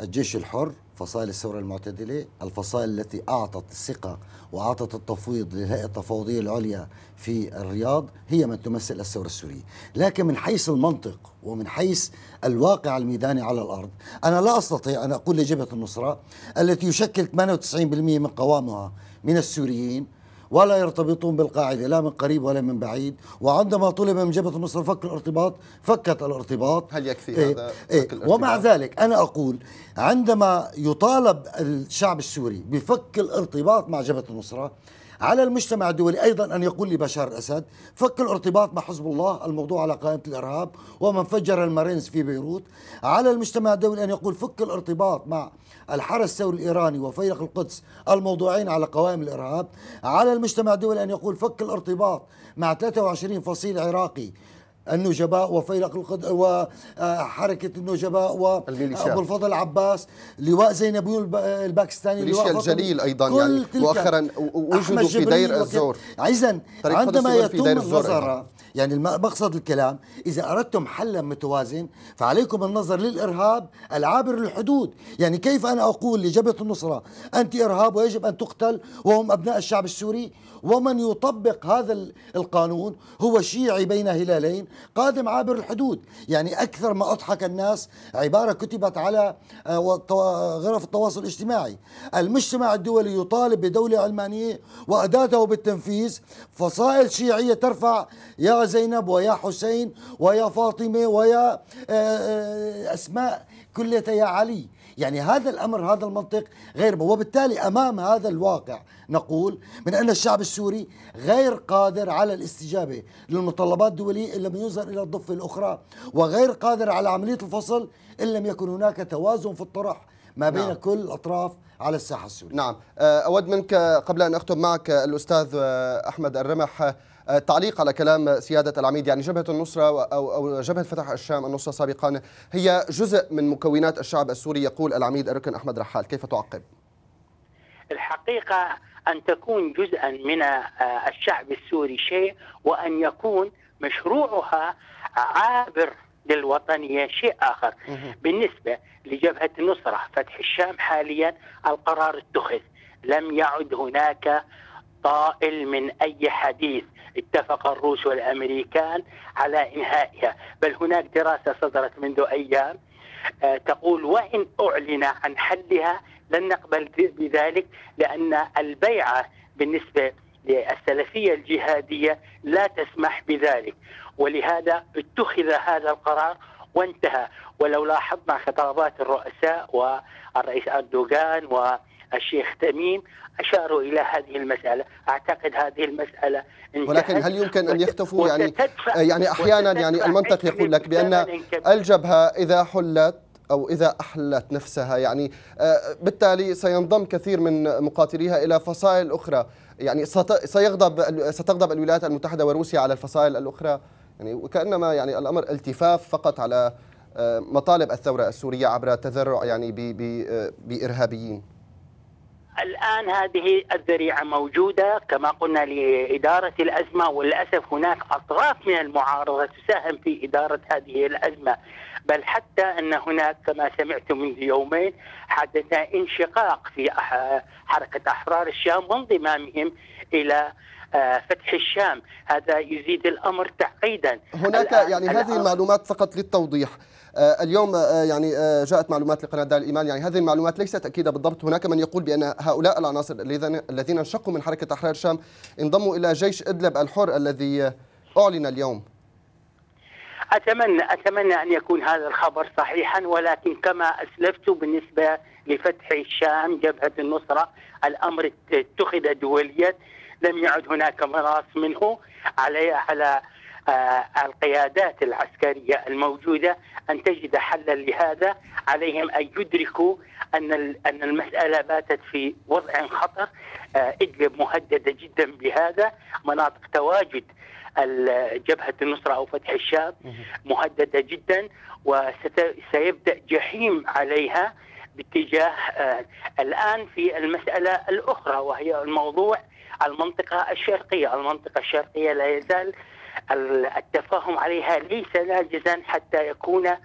الجيش الحر فصائل الثورة المعتدلة الفصائل التي أعطت الثقة وأعطت التفويض للهيئة التفاوضية العليا في الرياض هي من تمثل الثورة السورية لكن من حيث المنطق ومن حيث الواقع الميداني على الأرض أنا لا أستطيع أن أقول لجبهة النصرة التي يشكل 98% من قوامها من السوريين ولا يرتبطون بالقاعدة لا من قريب ولا من بعيد وعندما طلب من جبهة النصرة فك الارتباط فكت الارتباط هل يكفي إيه هذا إيه الارتباط؟ ومع ذلك أنا أقول عندما يطالب الشعب السوري بفك الارتباط مع جبهة النصرة على المجتمع الدولي أيضا أن يقول لبشار الأسد فك الارتباط مع حزب الله الموضوع على قائمة الإرهاب ومن فجر المارينز في بيروت على المجتمع الدولي أن يقول فك الارتباط مع الحرس الثوري الإيراني وفيلق القدس الموضوعين على قوائم الإرهاب على المجتمع الدولي أن يقول فك الارتباط مع 23 فصيل عراقي النجباء وفيلق القد وحركة آه، النجباء وأبو آه، الفضل عباس لواء زينبيون آه، الباكستاني لواء الجليل أيضا يعني مؤخرا وجدوا في دير الزور إذا عندما يتم النظر يعني. يعني مقصد الكلام إذا أردتم حلا متوازن فعليكم النظر للإرهاب العابر للحدود يعني كيف أنا أقول لجبهة النصرة أنت إرهاب ويجب أن تقتل وهم أبناء الشعب السوري ومن يطبق هذا القانون هو شيعي بين هلالين قادم عابر الحدود يعني أكثر ما أضحك الناس عبارة كتبت على آه، غرف التواصل الاجتماعي المجتمع الدولي يطالب بدولة علمانية وأداته بالتنفيذ فصائل شيعية ترفع يا يا زينب ويا حسين ويا فاطمة ويا آه، آه، أسماء كلها يا علي يعني هذا الأمر هذا المنطق غير وبالتالي أمام هذا الواقع نقول من أن الشعب السوري غير قادر على الاستجابة للمتطلبات الدولية إن لم ينظر إلى الضفة الأخرى وغير قادر على عملية الفصل إن لم يكن هناك توازن في الطرح ما بين نعم. كل الأطراف على الساحة السورية نعم آه، أود منك قبل أن أختم معك الأستاذ أحمد الرمح آه، تعليق على كلام سيادة العميد يعني جبهة النصرة أو جبهة فتح الشام النصرة سابقا هي جزء من مكونات الشعب السوري يقول العميد الركن أحمد رحال كيف تعقب؟ الحقيقة أن تكون جزءا من آه، الشعب السوري شيء وأن يكون مشروعها عابر للوطنية شيء آخر بالنسبة لجبهة النصرة فتح الشام حاليا القرار اتخذ لم يعد هناك طائل من اي حديث اتفق الروس والامريكان على انهائها، بل هناك دراسه صدرت منذ ايام آه، تقول وان اعلن عن حلها لن نقبل بذلك لان البيعه بالنسبه للسلفيه الجهاديه لا تسمح بذلك ولهذا اتخذ هذا القرار وانتهى ولو لاحظنا خطابات الرؤساء والرئيس اردوغان و الشيخ تميم أشاروا إلى هذه المسألة أعتقد هذه المسألة ولكن هل يمكن أن يختفوا يعني آه، يعني أحيانا يعني المنطق يقول لك بأن الجبهة إذا حلت أو إذا أحلت نفسها يعني آه، بالتالي سينضم كثير من مقاتليها إلى فصائل أخرى يعني سيغضب ستغضب الولايات المتحدة وروسيا على الفصائل الأخرى يعني وكأنما يعني الأمر التفاف فقط على آه، مطالب الثورة السورية عبر تذرع يعني بإرهابيين الآن هذه الذريعة موجودة كما قلنا لإدارة الأزمة وللأسف هناك أطراف من المعارضة تساهم في إدارة هذه الأزمة بل حتى أن هناك كما سمعتم منذ يومين حدث انشقاق في حركة أحرار الشام وانضمامهم إلى آه، فتح الشام هذا يزيد الأمر تعقيدا هناك يعني هذه المعلومات فقط للتوضيح آه، اليوم آه، يعني جاءت معلومات لقناه دار الايمان يعني هذه المعلومات ليست تاكيده بالضبط هناك من يقول بان هؤلاء العناصر الذين انشقوا من حركه احرار الشام انضموا الى جيش ادلب الحر الذي اعلن اليوم اتمنى اتمنى ان يكون هذا الخبر صحيحا ولكن كما اسلفت بالنسبه لفتح الشام جبهه النصره الامر اتخذ دوليا لم يعد هناك مناص منه على على آه، القيادات العسكرية الموجودة أن تجد حلا لهذا عليهم أن يدركوا أن أن المسألة باتت في وضع خطر آه، إدلب مهددة جدا بهذا مناطق تواجد جبهة النصرة أو فتح الشام مهددة جدا وسيبدأ جحيم عليها باتجاه آه، الآن في المسألة الأخرى وهي الموضوع المنطقة الشرقية المنطقة الشرقية لا يزال التفاهم عليها ليس ناجزا حتى يكون آه،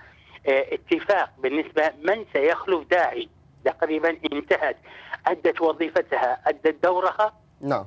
اتفاق بالنسبة من سيخلف داعي تقريبا انتهت أدت وظيفتها أدت دورها نعم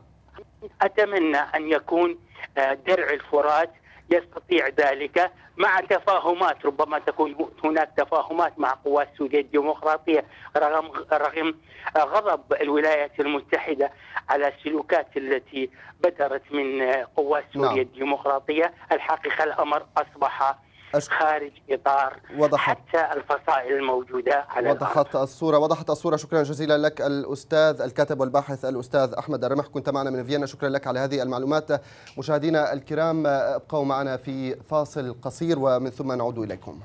أتمنى أن يكون آه، درع الفرات يستطيع ذلك مع تفاهمات ربما تكون هناك تفاهمات مع قوات سوريا الديمقراطيه رغم رغم غضب الولايات المتحده على السلوكات التي بدرت من قوات سوريا نعم. الديمقراطيه الحقيقه الامر اصبح أش... خارج إطار وضحت. حتى الفصائل الموجودة على وضحت الأرض. الصورة وضحت الصورة شكرا جزيلا لك الأستاذ الكاتب والباحث الأستاذ أحمد الرمح كنت معنا من فيينا شكرا لك على هذه المعلومات مشاهدينا الكرام ابقوا معنا في فاصل قصير ومن ثم نعود إليكم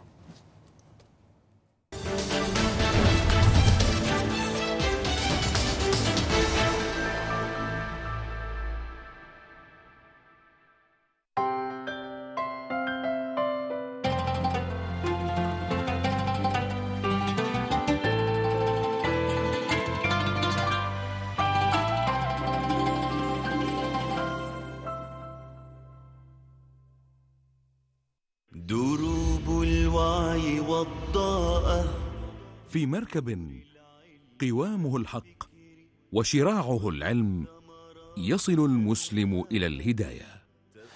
مركب قوامه الحق وشراعه العلم يصل المسلم إلى الهداية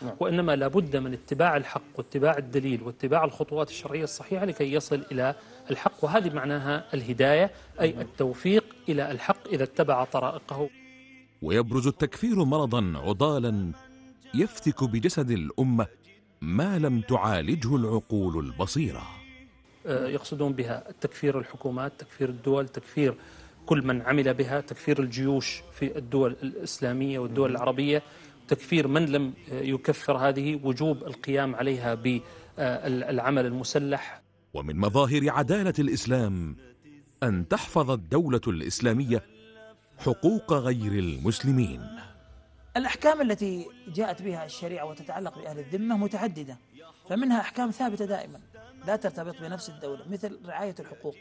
نعم. وإنما لابد من اتباع الحق واتباع الدليل واتباع الخطوات الشرعية الصحيحة لكي يصل إلى الحق وهذه معناها الهداية أي نعم. التوفيق إلى الحق إذا اتبع طرائقه ويبرز التكفير مرضا عضالا يفتك بجسد الأمة ما لم تعالجه العقول البصيره آه، يقصدون بها تكفير الحكومات تكفير الدول تكفير كل من عمل بها تكفير الجيوش في الدول الإسلامية والدول العربية تكفير من لم يكفر هذه وجوب القيام عليها بالعمل المسلح ومن مظاهر عدالة الإسلام أن تحفظ الدولة الإسلامية حقوق غير المسلمين الأحكام التي جاءت بها الشريعة وتتعلق بأهل الذمة متعددة فمنها أحكام ثابتة دائما لا ترتبط بنفس الدولة مثل رعاية الحقوق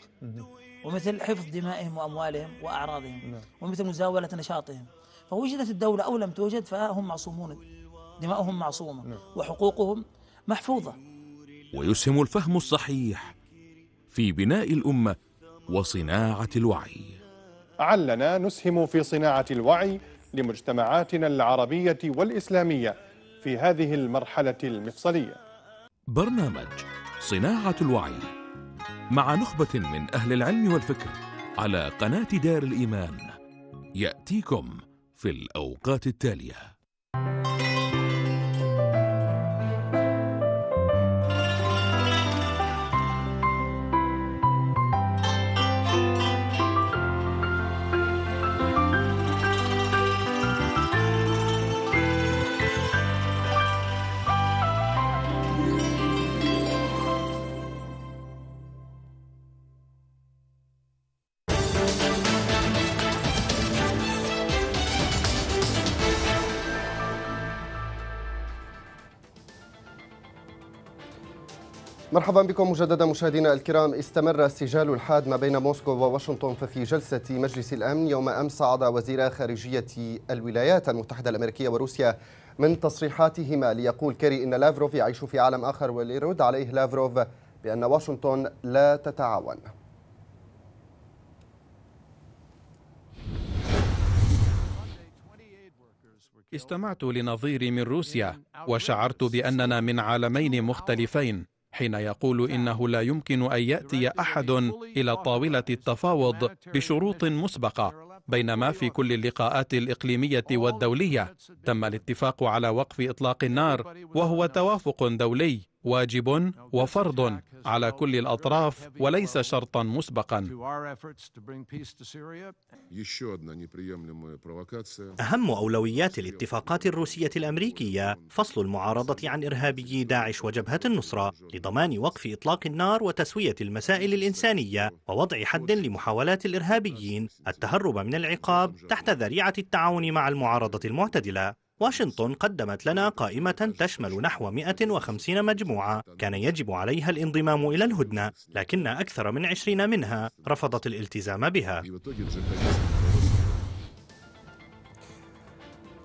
ومثل حفظ دمائهم وأموالهم وأعراضهم نعم. ومثل مزاولة نشاطهم فوجدت الدولة أو لم توجد فهم معصومون دماؤهم معصومة نعم. وحقوقهم محفوظة ويسهم الفهم الصحيح في بناء الأمة وصناعة الوعي علنا نسهم في صناعة الوعي لمجتمعاتنا العربية والإسلامية في هذه المرحلة المفصلية برنامج صناعة الوعي مع نخبة من أهل العلم والفكر على قناة دار الإيمان يأتيكم في الأوقات التالية مرحبا بكم مجددا مشاهدينا الكرام استمر السجال الحاد ما بين موسكو وواشنطن ففي جلسة مجلس الأمن يوم أمس صعد وزير خارجية الولايات المتحدة الأمريكية وروسيا من تصريحاتهما ليقول كيري إن لافروف يعيش في عالم آخر وليرد عليه لافروف بأن واشنطن لا تتعاون استمعت لنظيري من روسيا وشعرت باننا من عالمين مختلفين حين يقول انه لا يمكن ان ياتي احد الى طاوله التفاوض بشروط مسبقه بينما في كل اللقاءات الاقليميه والدوليه تم الاتفاق على وقف اطلاق النار وهو توافق دولي واجب وفرض على كل الاطراف وليس شرطا مسبقا اهم اولويات الاتفاقات الروسيه الامريكيه فصل المعارضه عن ارهابي داعش وجبهه النصره لضمان وقف اطلاق النار وتسويه المسائل الانسانيه ووضع حد لمحاولات الارهابيين التهرب من العقاب تحت ذريعه التعاون مع المعارضه المعتدله واشنطن قدمت لنا قائمة تشمل نحو 150 مجموعة كان يجب عليها الانضمام إلى الهدنة لكن أكثر من 20 منها رفضت الالتزام بها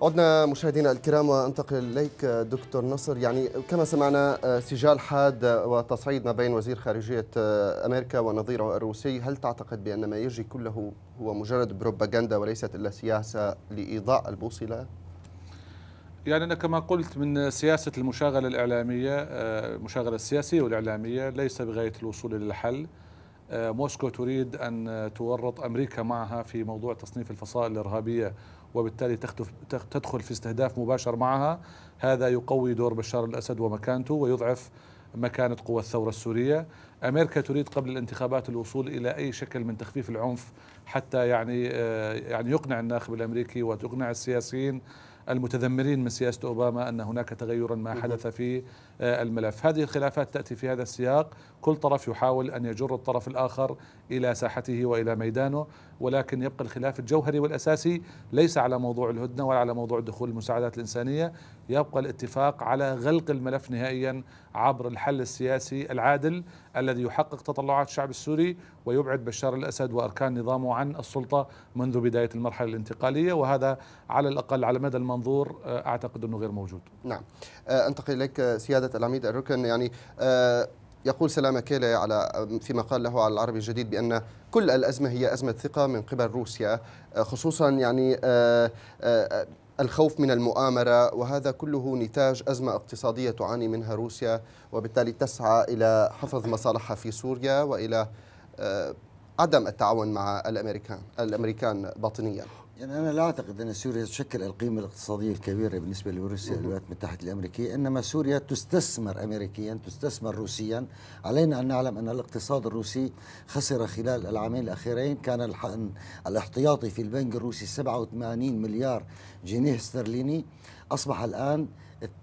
عدنا مشاهدينا الكرام وانتقل اليك دكتور نصر يعني كما سمعنا سجال حاد وتصعيد ما بين وزير خارجيه امريكا ونظيره الروسي هل تعتقد بان ما يجري كله هو مجرد بروباغندا وليست الا سياسه لايضاء البوصله يعني أنا كما قلت من سياسة المشاغلة الإعلامية آه، المشاغلة السياسية والإعلامية ليس بغاية الوصول إلى الحل آه، موسكو تريد أن تورط أمريكا معها في موضوع تصنيف الفصائل الإرهابية وبالتالي تدخل في استهداف مباشر معها هذا يقوي دور بشار الأسد ومكانته ويضعف مكانة قوى الثورة السورية أمريكا تريد قبل الانتخابات الوصول إلى أي شكل من تخفيف العنف حتى يعني آه، يعني يقنع الناخب الأمريكي وتقنع السياسيين المتذمرين من سياسة أوباما أن هناك تغيرا ما حدث في آه، الملف هذه الخلافات تأتي في هذا السياق كل طرف يحاول أن يجر الطرف الآخر إلى ساحته وإلى ميدانه ولكن يبقى الخلاف الجوهري والأساسي ليس على موضوع الهدنة ولا على موضوع دخول المساعدات الإنسانية يبقى الاتفاق على غلق الملف نهائيا عبر الحل السياسي العادل الذي يحقق تطلعات الشعب السوري ويبعد بشار الاسد واركان نظامه عن السلطه منذ بدايه المرحله الانتقاليه وهذا على الاقل على مدى المنظور آه، اعتقد انه غير موجود. نعم آه، انتقل اليك آه، سياده العميد الركن يعني يقول سلامة كيلي على فيما قال له على العربي الجديد بأن كل الأزمة هي أزمة ثقة من قبل روسيا خصوصا يعني الخوف من المؤامرة وهذا كله نتاج أزمة اقتصادية تعاني منها روسيا وبالتالي تسعى إلى حفظ مصالحها في سوريا وإلى آه، عدم التعاون مع الأمريكان الأمريكان باطنيا يعني أنا لا أعتقد أن سوريا تشكل القيمة الاقتصادية الكبيرة بالنسبة لروسيا والولايات المتحدة الأمريكية إنما سوريا تستثمر أمريكيا تستثمر روسيا علينا أن نعلم أن الاقتصاد الروسي خسر خلال العامين الأخيرين كان الاحتياطي في البنك الروسي 87 مليار جنيه استرليني أصبح الآن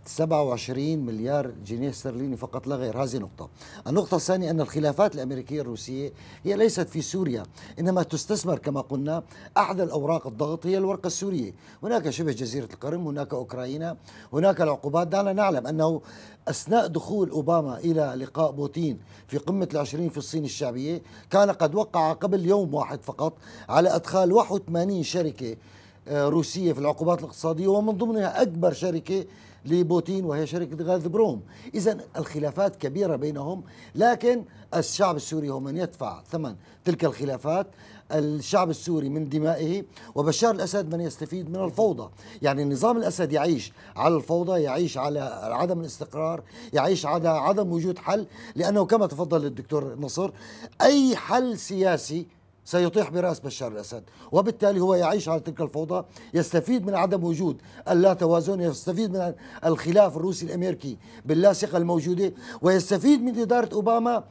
27 مليار جنيه استرليني فقط لا غير هذه نقطة النقطة الثانية أن الخلافات الأمريكية الروسية هي ليست في سوريا إنما تستثمر كما قلنا أحد الأوراق الضغط هي الورقة السورية هناك شبه جزيرة القرم هناك أوكرانيا هناك العقوبات دعنا نعلم أنه أثناء دخول أوباما إلى لقاء بوتين في قمة العشرين في الصين الشعبية كان قد وقع قبل يوم واحد فقط على إدخال 81 شركة آه، روسية في العقوبات الاقتصادية ومن ضمنها أكبر شركة لبوتين وهي شركة غاز بروم إذا الخلافات كبيرة بينهم لكن الشعب السوري هو من يدفع ثمن تلك الخلافات الشعب السوري من دمائه وبشار الأسد من يستفيد من الفوضى يعني نظام الأسد يعيش على الفوضى يعيش على عدم الاستقرار يعيش على عدم وجود حل لأنه كما تفضل الدكتور نصر أي حل سياسي سيطيح برأس بشار الأسد وبالتالي هو يعيش على تلك الفوضى يستفيد من عدم وجود اللا توازن يستفيد من الخلاف الروسي الأمريكي باللاصقه الموجودة ويستفيد من إدارة أوباما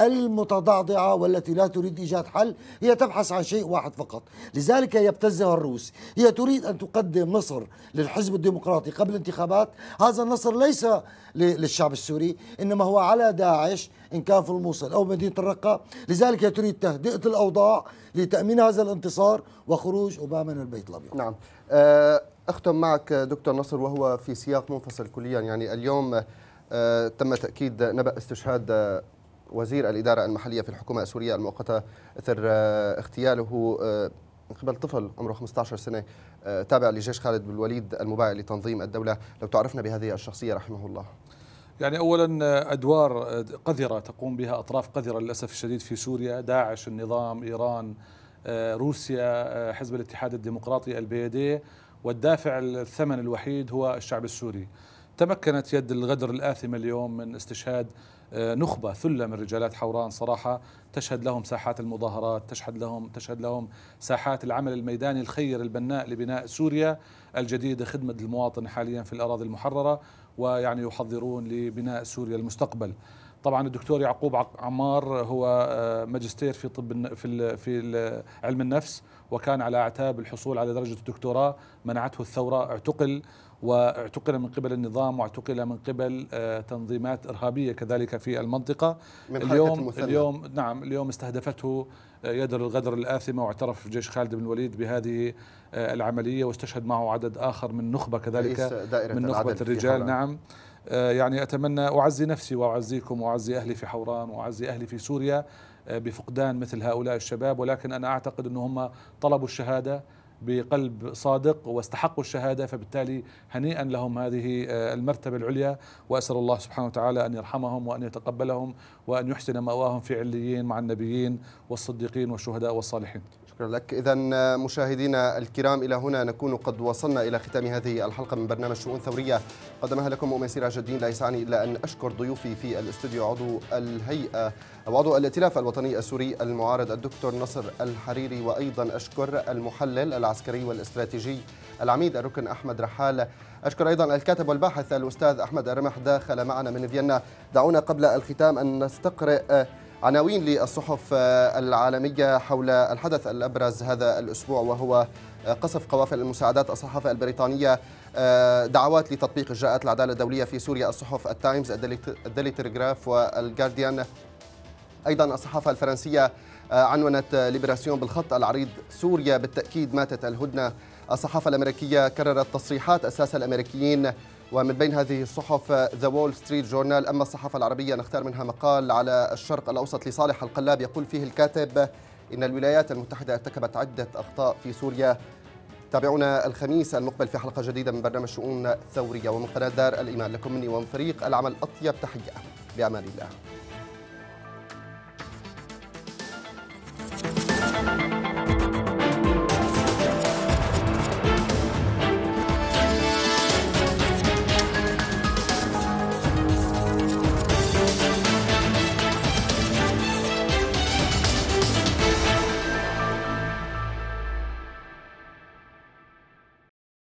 المتضعضعة والتي لا تريد إيجاد حل هي تبحث عن شيء واحد فقط لذلك يبتزها الروس هي تريد أن تقدم نصر للحزب الديمقراطي قبل الانتخابات هذا النصر ليس للشعب السوري إنما هو على داعش إن كان في الموصل أو مدينة الرقة لذلك تريد تهدئة الأوضاع لتأمين هذا الانتصار وخروج أوباما من البيت الأبيض نعم آه، أختم معك دكتور نصر وهو في سياق منفصل كليا يعني اليوم آه، تم تأكيد نبأ استشهاد آه، وزير الإدارة المحلية في الحكومة السورية المؤقتة إثر اغتياله من قبل طفل عمره 15 سنة تابع لجيش خالد بن الوليد المبايع لتنظيم الدولة لو تعرفنا بهذه الشخصية رحمه الله يعني اولا ادوار آه، قذره تقوم بها اطراف قذره للاسف الشديد في سوريا داعش النظام ايران آه، روسيا آه، حزب الاتحاد الديمقراطي البيدي والدافع الثمن الوحيد هو الشعب السوري تمكنت يد الغدر الآثمة اليوم من استشهاد نخبة ثلة من رجالات حوران صراحة تشهد لهم ساحات المظاهرات تشهد لهم تشهد لهم ساحات العمل الميداني الخير البناء لبناء سوريا الجديدة خدمة المواطن حاليا في الأراضي المحررة ويعني يحضرون لبناء سوريا المستقبل طبعا الدكتور يعقوب عمار هو آه، ماجستير في طب في في علم النفس وكان على اعتاب الحصول على درجه الدكتوراه منعته الثوره اعتقل واعتقل من قبل النظام واعتقل من قبل آه، تنظيمات ارهابيه كذلك في المنطقه من اليوم المثنى. اليوم نعم اليوم استهدفته يدر الغدر الآثمة واعترف جيش خالد بن الوليد بهذه آه، العملية واستشهد معه عدد آخر من نخبة كذلك من نخبة الرجال نعم آه، يعني أتمنى أعزي نفسي وأعزيكم وأعزي أهلي في حوران وأعزي أهلي في سوريا آه، بفقدان مثل هؤلاء الشباب ولكن أنا أعتقد أنهم طلبوا الشهادة بقلب صادق واستحقوا الشهاده فبالتالي هنيئا لهم هذه آه، المرتبه العليا واسال الله سبحانه وتعالى ان يرحمهم وان يتقبلهم وان يحسن ماواهم في عليين مع النبيين والصديقين والشهداء والصالحين شكرا لك إذا مشاهدينا الكرام إلى هنا نكون قد وصلنا إلى ختام هذه الحلقة من برنامج شؤون ثورية قدمها لكم أم يسير الدين لا يسعني إلا أن أشكر ضيوفي في الاستوديو عضو الهيئة أو عضو الائتلاف الوطني السوري المعارض الدكتور نصر الحريري وأيضا أشكر المحلل العسكري والاستراتيجي العميد الركن أحمد رحال أشكر أيضا الكاتب والباحث الأستاذ أحمد الرمح داخل معنا من فيينا دعونا قبل الختام أن نستقرئ عناوين للصحف العالمية حول الحدث الأبرز هذا الأسبوع وهو قصف قوافل المساعدات الصحافة البريطانية آه، دعوات لتطبيق إجراءات العدالة الدولية في سوريا الصحف التايمز الديلي تلغراف والجارديان أيضا الصحافة الفرنسية آه، عنونت ليبراسيون بالخط العريض سوريا بالتأكيد ماتت الهدنة الصحافة الأمريكية كررت تصريحات أساس الأمريكيين ومن بين هذه الصحف ذا وول ستريت جورنال أما الصحافة العربية نختار منها مقال على الشرق الأوسط لصالح القلاب يقول فيه الكاتب إن الولايات المتحدة ارتكبت عدة أخطاء في سوريا تابعونا الخميس المقبل في حلقة جديدة من برنامج شؤون ثورية ومن قناة دار الإيمان لكم مني ومن فريق العمل أطيب تحية بأمان الله